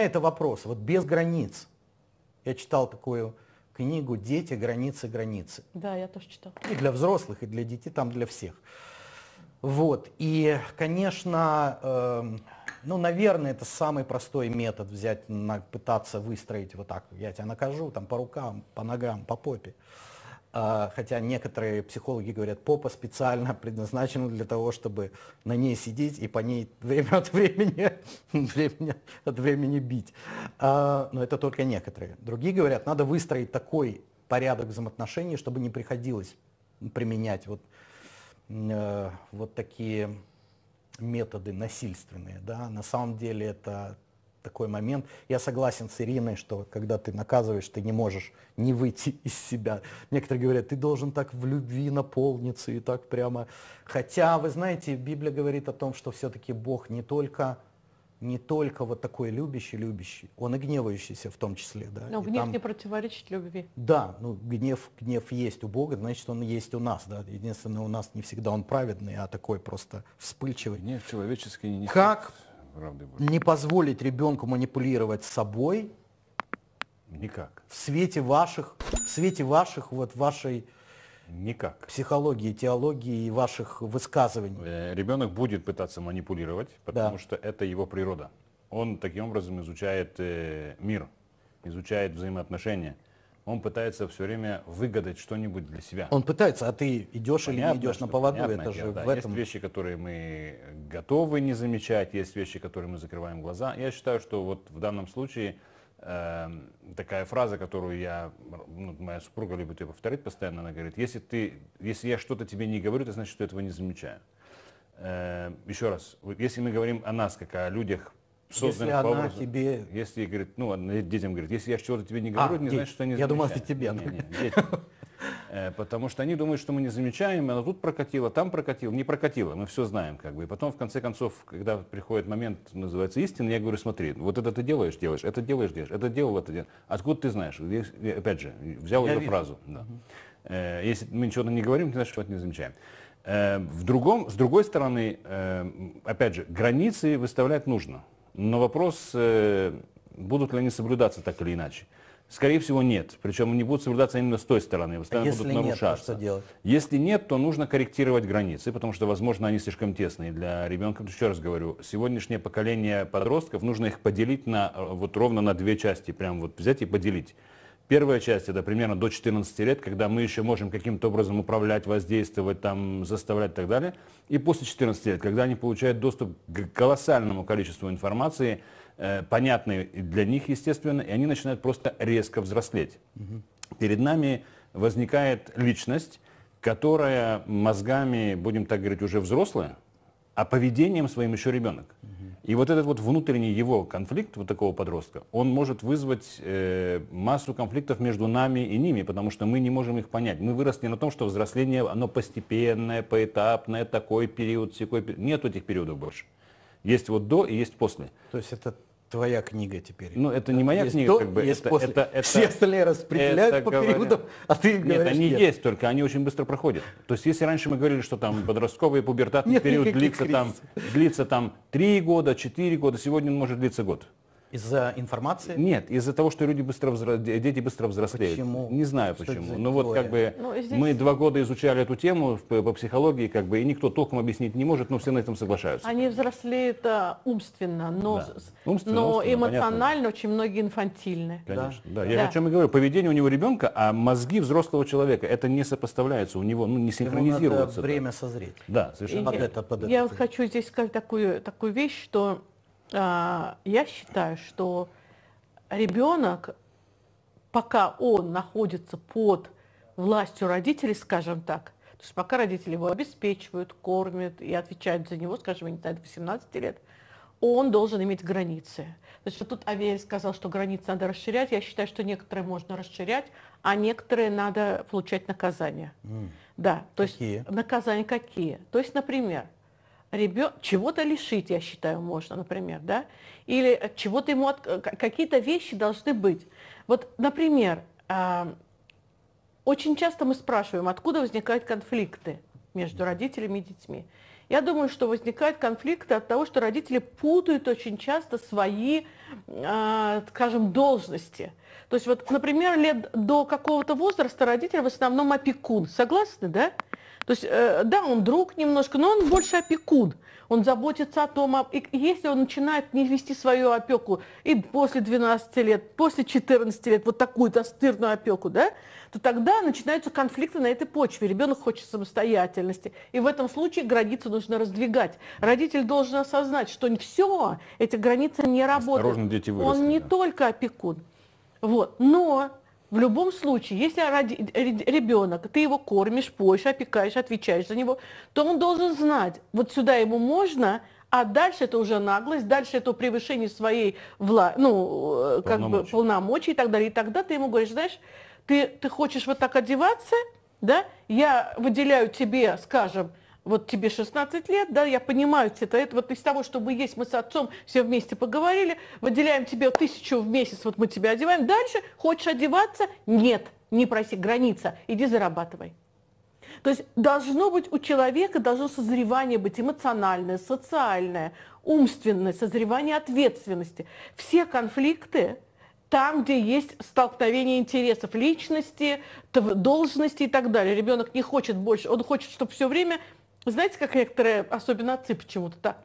меня это вопрос, вот без границ. Я читал такую книгу «Дети, границы, границы». Да, я тоже читал. И для взрослых, и для детей, там для всех. Вот, и, конечно, э, ну, наверное, это самый простой метод взять, на, пытаться выстроить вот так, я тебя накажу, там, по рукам, по ногам, по попе. Э, а, хотя некоторые психологи говорят, попа специально предназначена для того, чтобы на ней сидеть и по ней время от времени, время от времени бить. А, но это только некоторые. Другие говорят, надо выстроить такой порядок взаимоотношений, чтобы не приходилось применять вот, э, вот такие методы насильственные. Да? На самом деле это такой момент. Я согласен с Ириной, что когда ты наказываешь, ты не можешь не выйти из себя. Некоторые говорят, ты должен так в любви наполниться и так прямо. Хотя, вы знаете, Библия говорит о том, что все-таки Бог не только не только вот такой любящий, любящий, он и гневающийся в том числе. Да? Но и гнев там... не противоречит любви. Да, ну гнев, гнев есть у Бога, значит он есть у нас. Да? Единственное, у нас не всегда он праведный, а такой просто вспыльчивый. Гнев человеческий не Как не позволить ребенку манипулировать собой Никак. в свете ваших, в свете ваших, вот вашей Никак. психологии, теологии и ваших высказываний. Э, ребенок будет пытаться манипулировать, потому да. что это его природа. Он таким образом изучает э, мир, изучает взаимоотношения он пытается все время выгадать что-нибудь для себя. Он пытается, а ты идешь понятно, или не идешь на поводу, понятно, это же да. в этом... Есть вещи, которые мы готовы не замечать, есть вещи, которые мы закрываем глаза. Я считаю, что вот в данном случае э, такая фраза, которую я, ну, моя супруга любит ее повторять постоянно, она говорит, если, ты, если я что-то тебе не говорю, это значит, что я этого не замечаю. Э, эм, еще раз, если мы говорим о нас, как о людях, если она образу. тебе... Если, говорит, ну, детям говорит, если я чего-то тебе не а, говорю, а, не дети. значит, что не Я думал, это тебе. Не, не, э, Потому что они думают, что мы не замечаем, она тут прокатила, там прокатила, не прокатила, мы все знаем как бы. И потом, в конце концов, когда приходит момент, называется истина, я говорю, смотри, вот это ты делаешь, делаешь, это делаешь, делаешь, это делал, это делал. Откуда ты знаешь? Я, э, опять же, взял я эту вижу. фразу. Да. Угу. Если мы ничего не говорим, значит, что-то не замечаем. В другом, с другой стороны, опять же, границы выставлять нужно. Но вопрос, э, будут ли они соблюдаться так или иначе. Скорее всего, нет. Причем не будут соблюдаться именно с той стороны, постоянно а если будут нарушаться. Нет, то что делать? Если нет, то нужно корректировать границы, потому что, возможно, они слишком тесные для ребенка. Еще раз говорю, сегодняшнее поколение подростков, нужно их поделить на, э, вот ровно на две части, прям вот взять и поделить. Первая часть это примерно до 14 лет, когда мы еще можем каким-то образом управлять, воздействовать, там, заставлять и так далее. И после 14 лет, когда они получают доступ к колоссальному количеству информации, э, понятной для них, естественно, и они начинают просто резко взрослеть. Угу. Перед нами возникает личность, которая мозгами, будем так говорить, уже взрослая, а поведением своим еще ребенок. И вот этот вот внутренний его конфликт, вот такого подростка, он может вызвать э, массу конфликтов между нами и ними, потому что мы не можем их понять. Мы выросли на том, что взросление, оно постепенное, поэтапное, такой период, секой период. Нет этих периодов больше. Есть вот до и есть после. То есть это твоя книга теперь. Ну, это не моя есть книга, то, как бы. Есть это, после... это, это, Все остальные распределяют это по говоря... периодам, а ты нет, говоришь, они нет. есть, только они очень быстро проходят. То есть, если раньше мы говорили, что там подростковый пубертатный нет, период длится там, длится там 3 года, 4 года, сегодня он может длиться год. Из-за информации? Нет, из-за того, что люди быстро взро... дети быстро взрослеют. Почему? Не знаю что почему. Ну вот как бы ну, здесь... мы два года изучали эту тему по, психологии, как бы и никто толком объяснить не может, но все на этом соглашаются. Они взрослеют а, умственно, но, да. умственно, но умственно, эмоционально понятно. очень многие инфантильны. Конечно, да. да. Я да. о чем и говорю. Поведение у него ребенка, а мозги взрослого человека это не сопоставляется, у него ну, не синхронизируется. Ему надо время да. созреть. Да, совершенно. Под это, под Я вот хочу здесь сказать такую такую вещь, что а, я считаю, что ребенок, пока он находится под властью родителей, скажем так, то есть пока родители его обеспечивают, кормят и отвечают за него, скажем, не знаю, 18 лет, он должен иметь границы. То есть тут Авель сказал, что границы надо расширять. Я считаю, что некоторые можно расширять, а некоторые надо получать наказание. Mm. Да, то какие? есть наказания какие? То есть, например, ребен... чего-то лишить, я считаю, можно, например, да, или чего-то ему, от... Э, какие-то вещи должны быть. Вот, например, очень часто мы спрашиваем, откуда возникают конфликты между родителями и детьми. Я думаю, что возникают конфликты от того, что родители путают очень часто свои, э, скажем, должности. То есть, вот, например, лет до какого-то возраста родитель в основном опекун. Согласны, да? То есть, э, да, он друг немножко, но он больше опекун. Он заботится о том, и если он начинает не вести свою опеку и после 12 лет, после 14 лет, вот такую достырную опеку, да, то тогда начинаются конфликты на этой почве. Ребенок хочет самостоятельности. И в этом случае границы нужно раздвигать. Родитель должен осознать, что все, эти границы не работают. Осторожно, дети выросли, он не да. только опекун. Вот. Но в любом случае, если ради, ребенок, ты его кормишь, поешь, опекаешь, отвечаешь за него, то он должен знать, вот сюда ему можно, а дальше это уже наглость, дальше это превышение своей вла ну, э, как полномочий. бы, полномочий и так далее. И тогда ты ему говоришь, знаешь, ты, ты хочешь вот так одеваться, да, я выделяю тебе, скажем, вот тебе 16 лет, да, я понимаю это это вот из того, что мы есть, мы с отцом все вместе поговорили, выделяем тебе тысячу в месяц, вот мы тебя одеваем, дальше хочешь одеваться? Нет, не проси, граница, иди зарабатывай. То есть должно быть у человека, должно созревание быть эмоциональное, социальное, умственное, созревание ответственности. Все конфликты, там, где есть столкновение интересов личности, должности и так далее. Ребенок не хочет больше, он хочет, чтобы все время знаете, как некоторые, особенно отцы почему-то так,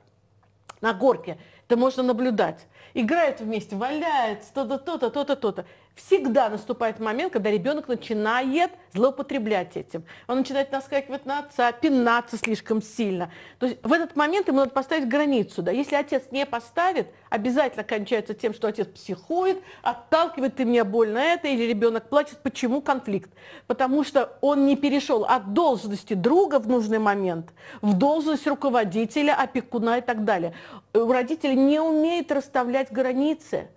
на горке, это можно наблюдать. Играют вместе, валяются, то-то, то-то, то-то, то-то всегда наступает момент, когда ребенок начинает злоупотреблять этим. Он начинает наскакивать на отца, пинаться слишком сильно. То есть в этот момент ему надо поставить границу. Да? Если отец не поставит, обязательно кончается тем, что отец психует, отталкивает, ты мне больно это, или ребенок плачет. Почему конфликт? Потому что он не перешел от должности друга в нужный момент в должность руководителя, опекуна и так далее. Э, у родителей не умеет расставлять границы.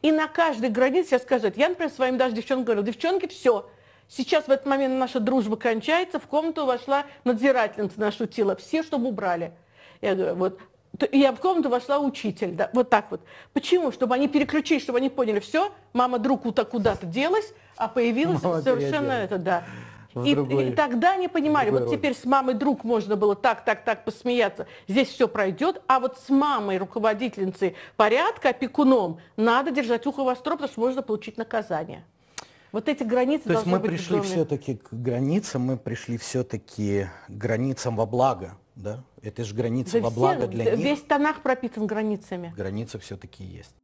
И на каждой границе я скажу, я, например, своим даже девчонкам говорю, девчонки, все, Сейчас в этот момент наша дружба кончается, в комнату вошла надзирательница, нашу шутила, все, чтобы убрали. Я говорю, вот, я в комнату вошла учитель, да, вот так вот. Почему? Чтобы они переключились, чтобы они поняли, все, мама друг куда-то делась, а появилась совершенно это, да и, другой, и тогда не понимали, вот роли. теперь с мамой друг можно было так, так, так посмеяться, здесь все пройдет, а вот с мамой руководительницей порядка, опекуном, надо держать ухо востро, потому что можно получить наказание. Вот эти границы То есть мы пришли все-таки к границам, мы пришли все-таки к границам во благо, да? Это же границы да во благо все, для них. Весь тонах пропитан границами. Граница все-таки есть.